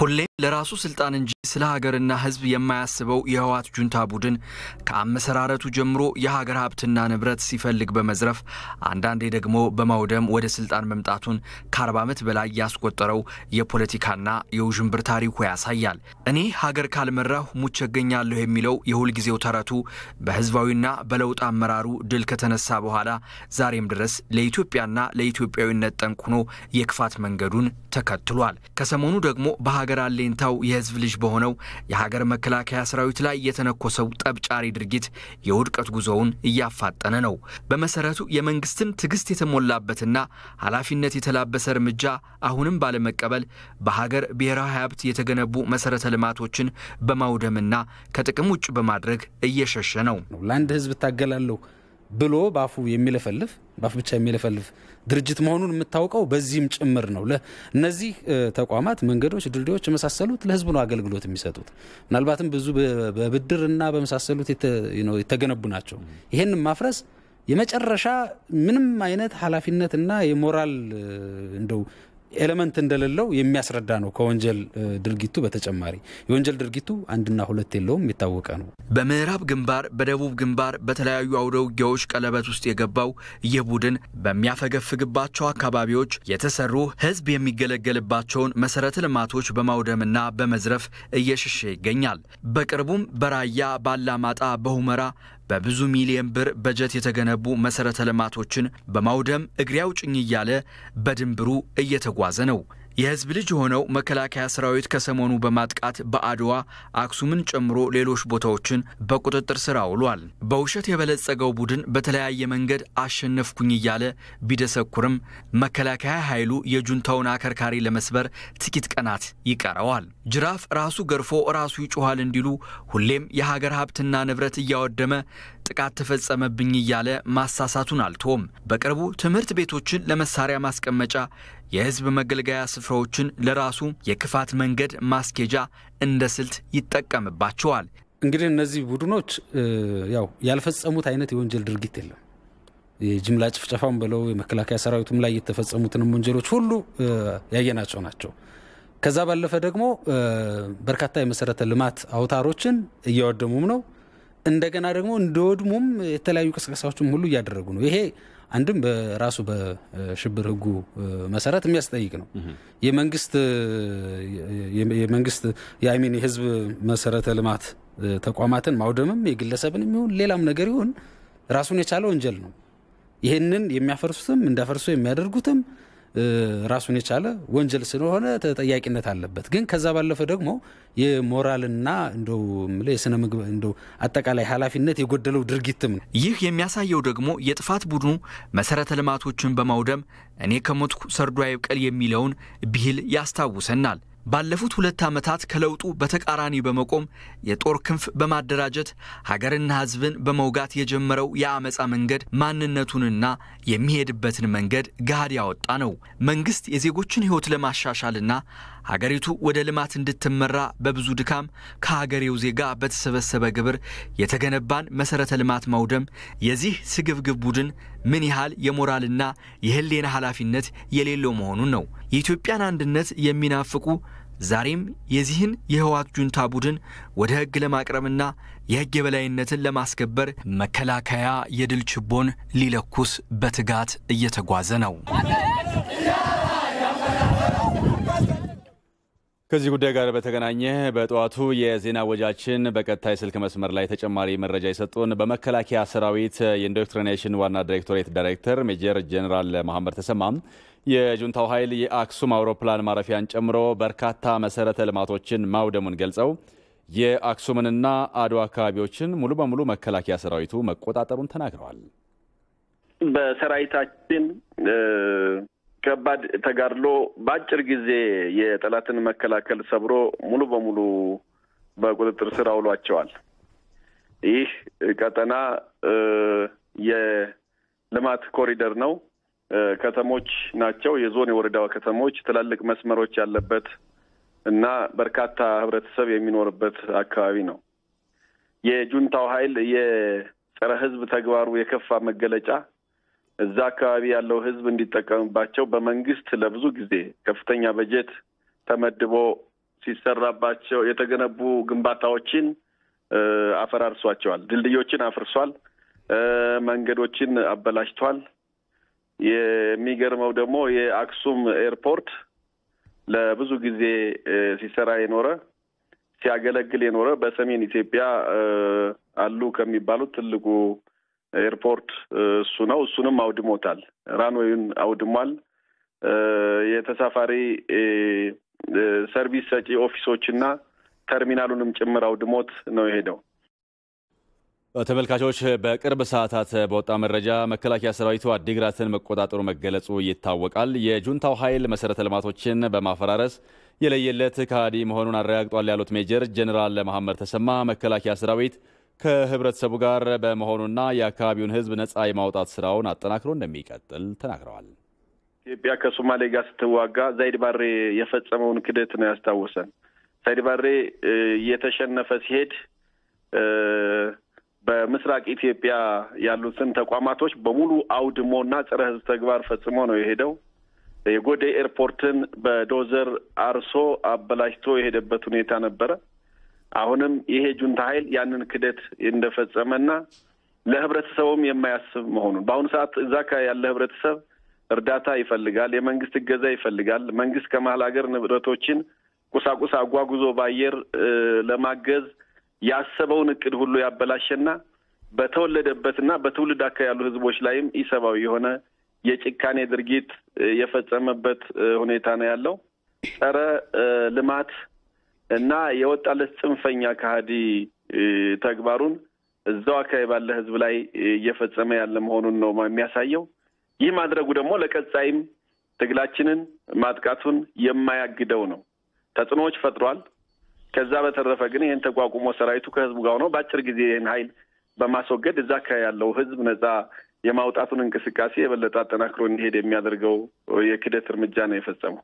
골렘 ለራሱ ስልጣን እንጂ ስለ ሀገርና ሕዝብ የማያስበው የህወሓት ጁንታ ቡድን ከአመሰራረቱ ጀምሮ የሀገር ሀብትና ንብረት ሲፈልግ በመዝረፍ አንዳንዴ ደግሞ በማውደም ወደ ስልጣን መምጣቱን ከአርባ ዓመት በላይ ያስቆጠረው የፖለቲካና የውዥንብር ታሪኩ ያሳያል። እኔ ሀገር ካልመራሁ ሙች እገኛለሁ የሚለው የሁልጊዜው ተረቱ በህዝባዊና በለውጥ አመራሩ ድል ከተነሳ በኋላ ዛሬም ድረስ ለኢትዮጵያና ለኢትዮጵያዊነት ጠንቅ ሆኖ የክፋት መንገዱን ተከትሏል። ከሰሞኑ ደግሞ በሀገር አለ ። አግኝታው የህዝብ ልጅ በሆነው የሀገር መከላከያ ሰራዊት ላይ የተነኮሰው ጠብጫሪ ድርጊት የውድቀት ጉዞውን እያፋጠነ ነው። በመሰረቱ የመንግስትን ትዕግስት የተሞላበትና ኃላፊነት የተላበሰ እርምጃ አሁንም ባለመቀበል በሀገር ብሔራዊ ሀብት የተገነቡ መሰረተ ልማቶችን በማውደምና ከጥቅም ውጭ በማድረግ እየሸሸ ነው። ለአንድ ህዝብ እታገላለሁ ብሎ በአፉ የሚለፈልፍ በአፍ ብቻ የሚለፈልፍ ድርጅት መሆኑን የምታውቀው በዚህም ጭምር ነው። እነዚህ ተቋማት መንገዶች፣ ድልድዮች የመሳሰሉት ለህዝቡ ነው አገልግሎት የሚሰጡት። ምናልባትም ብዙ በብድርና በመሳሰሉት የተገነቡ ናቸው። ይህን ማፍረስ የመጨረሻ ምንም አይነት ኃላፊነትና የሞራል እንደው ኤሌመንት እንደሌለው የሚያስረዳ ነው። ከወንጀል ድርጊቱ በተጨማሪ የወንጀል ድርጊቱ አንድና ሁለት የለውም፣ የታወቀ ነው። በምዕራብ ግንባር፣ በደቡብ ግንባር በተለያዩ አውደ ውጊያዎች ቀለበት ውስጥ የገባው ይህ ቡድን በሚያፈገፍግባቸው አካባቢዎች የተሰሩ ህዝብ የሚገለገልባቸውን መሰረተ ልማቶች በማውደምና በመዝረፍ እየሸሸ ይገኛል። በቅርቡም በራያ ባላማጣ፣ በሁመራ በብዙ ሚሊዮን ብር በጀት የተገነቡ መሠረተ ልማቶችን በማውደም እግሬ አውጭኝ እያለ በድንብሩ እየተጓዘ ነው። የህዝብ ልጅ የሆነው መከላከያ ሰራዊት ከሰሞኑ በማጥቃት በአድዋ አክሱምን ጨምሮ ሌሎች ቦታዎችን በቁጥጥር ስር አውሏል። በውሸት የበለጸገው ቡድን በተለያየ መንገድ አሸነፍኩኝ እያለ ቢደሰኩርም መከላከያ ኃይሉ የጁንታውን አከርካሪ ለመስበር ጥቂት ቀናት ይቀረዋል። ጅራፍ ራሱ ገርፎ ራሱ ይጮኋል እንዲሉ ሁሌም የሀገር ሀብትና ንብረት እያወደመ ጥቃት ተፈጸመብኝ እያለ ማሳሳቱን አልቶም። በቅርቡ ትምህርት ቤቶችን ለመሳሪያ ማስቀመጫ የህዝብ መገልገያ ስፍራዎችን ለራሱ የክፋት መንገድ ማስኬጃ እንደ ስልት ይጠቀምባቸዋል። እንግዲህ እነዚህ ቡድኖች ያው ያልፈጸሙት አይነት የወንጀል ድርጊት የለም። የጅምላ ጭፍጨፋም ብለው የመከላከያ ሰራዊቱም ላይ የተፈጸሙትንም ወንጀሎች ሁሉ ያየናቸው ናቸው። ከዛ ባለፈ ደግሞ በርካታ የመሰረተ ልማት አውታሮችን እያወደሙም ነው። እንደገና ደግሞ እንደወድሙም የተለያዩ ቅስቀሳዎችም ሁሉ እያደረጉ ነው። ይሄ አንድም በራሱ በሽብር ህጉ መሰረት የሚያስጠይቅ ነው። የመንግስት የመንግስት የአይሚን የህዝብ መሰረተ ልማት ተቋማትን ማውደምም የግለሰብን የሚሆን ሌላም ነገር ይሁን ራሱን የቻለ ወንጀል ነው። ይህንን የሚያፈርሱትም እንዳፈርሱ የሚያደርጉትም ራሱን የቻለ ወንጀል ስለሆነ ተጠያቂነት አለበት። ግን ከዛ ባለፈ ደግሞ የሞራልና እንደው የስነ ምግብ እንደው አጠቃላይ ኃላፊነት የጎደለው ድርጊትም ነው። ይህ የሚያሳየው ደግሞ የጥፋት ቡድኑ መሰረተ ልማቶችን በማውደም እኔ ከሞትኩ ሰርዶ አይብቀል የሚለውን ብሂል ያስታውሰናል። ባለፉት ሁለት ዓመታት ከለውጡ በተቃራኒ በመቆም የጦር ክንፍ በማደራጀት ሀገርና ሕዝብን በመውጋት የጀመረው የአመፃ መንገድ ማንነቱንና የሚሄድበትን መንገድ ገሃድ ያወጣ ነው። መንግስት የዜጎችን ሕይወት ለማሻሻልና ሀገሪቱ ወደ ልማት እንድትመራ በብዙ ድካም ከሀገሬው ዜጋ በተሰበሰበ ግብር የተገነባን መሰረተ ልማት ማውደም የዚህ ስግብግብ ቡድን ምን ያህል የሞራልና የህሌና ኃላፊነት የሌለው መሆኑን ነው። የኢትዮጵያን አንድነት የሚናፍቁ ዛሬም የዚህን የህወሓት ጁንታ ቡድን ወደ ህግ ለማቅረብና የህግ የበላይነትን ለማስከበር መከላከያ የድል ችቦን ሊለኩስ በትጋት እየተጓዘ ነው። ከዚህ ጉዳይ ጋር በተገናኘ በጠዋቱ የዜና ወጃችን በቀጥታ የስልክ መስመር ላይ ተጨማሪ መረጃ የሰጡን በመከላከያ ሰራዊት የኢንዶክትሪኔሽን ዋና ዳይሬክቶሬት ዳይሬክተር ሜጀር ጀኔራል መሐመድ ተሰማ የጁንታው ኃይል የአክሱም አውሮፕላን ማረፊያን ጨምሮ በርካታ መሰረተ ልማቶችን ማውደሙን ገልጸው የአክሱምንና አድዋ አካባቢዎችን ሙሉ በሙሉ መከላከያ ሰራዊቱ መቆጣጠሩን ተናግረዋል። በሰራዊታችን ከባድ ተጋድሎ በአጭር ጊዜ የጠላትን መከላከል ሰብሮ ሙሉ በሙሉ በቁጥጥር ስር አውሏቸዋል። ይህ ቀጠና የልማት ኮሪደር ነው። ከተሞች ናቸው። የዞን የወረዳዋ ከተሞች ትላልቅ መስመሮች ያለበት እና በርካታ ህብረተሰብ የሚኖርበት አካባቢ ነው። የጁንታው ኃይል የጸረ ህዝብ ተግባሩ የከፋ መገለጫ እዛ አካባቢ ያለው ህዝብ እንዲጠቀምባቸው በመንግስት ለብዙ ጊዜ ከፍተኛ በጀት ተመድቦ ሲሰራባቸው የተገነቡ ግንባታዎችን አፈራርሷቸዋል። ድልድዮችን አፍርሷል። መንገዶችን አበላሽቷል። የሚገርመው ደግሞ የአክሱም ኤርፖርት ለብዙ ጊዜ ሲሰራ የኖረ ሲያገለግል የኖረ በሰሜን ኢትዮጵያ አሉ ከሚባሉት ትልቁ ኤርፖርት እሱ ነው። እሱንም አውድሞታል። ራንዌይን አውድሟል። የተሳፋሪ ሰርቪስ ሰጪ ኦፊሶችና ተርሚናሉንም ጭምር አውድሞት ነው የሄደው። ተመልካቾች በቅርብ ሰዓታት በወጣ መረጃ መከላከያ ሰራዊቱ አዲግራትን መቆጣጠሩ መገለጹ ይታወቃል። የጁንታው ኃይል መሰረተ ልማቶችን በማፈራረስ የለየለት ከሃዲ መሆኑን አረጋግጧል ያሉት ሜጀር ጀኔራል መሐመድ ተሰማ መከላከያ ሰራዊት ከህብረተሰቡ ጋር በመሆኑና የአካባቢውን ህዝብ ነፃ የማውጣት ስራውን አጠናክሮ እንደሚቀጥል ተናግረዋል። ኢትዮጵያ ከሶማሌ ጋር ስትዋጋ ዛይድ ባሬ የፈጸመውን ክደት ነው ያስታወሰን። ዛይድ ባሬ እየተሸነፈ ሲሄድ በምስራቅ ኢትዮጵያ ያሉትን ተቋማቶች በሙሉ አውድሞና ጸረ ህዝብ ተግባር ፈጽሞ ነው የሄደው። የጎዴ ኤርፖርትን በዶዘር አርሶ አበላሽቶ የሄደበት ሁኔታ ነበረ። አሁንም ይሄ ጁንታ ኃይል ያንን ክደት እንደፈጸመና ለህብረተሰቡም የማያስብ መሆኑን በአሁኑ ሰዓት እዛ ያለ ህብረተሰብ እርዳታ ይፈልጋል፣ የመንግስት እገዛ ይፈልጋል። መንግስት ከመሀል ሀገር ንብረቶችን ቁሳቁስ አጓጉዞ በአየር ለማገዝ ያሰበውን እቅድ ሁሉ ያበላሸና በተወለደበትና በትውልድ አካ ያሉ ህዝቦች ላይም ኢሰብአዊ የሆነ የጭካኔ ድርጊት የፈጸመበት ሁኔታ ነው ያለው። ጸረ ልማት እና የወጣለት ጽንፈኛ ከሃዲ ተግባሩን እዛው አካባቢ ባለ ህዝብ ላይ እየፈጸመ ያለ መሆኑን ነው የሚያሳየው። ይህ ማድረጉ ደግሞ ለቀጻይም ትግላችንን ማጥቃቱን የማያግደው ነው። ተጽዕኖዎች ፈጥሯል። ከዛ በተረፈ ግን ይህን ተቋቁሞ ሰራዊቱ ከህዝቡ ጋር ሆኖ በአጭር ጊዜ ይህን ሀይል በማስወገድ እዛ አካባቢ ያለው ህዝብ ነጻ የማውጣቱን እንቅስቃሴ የበለጠ አጠናክሮ እንዲሄድ የሚያደርገው የክደት እርምጃ ነው የፈጸመው።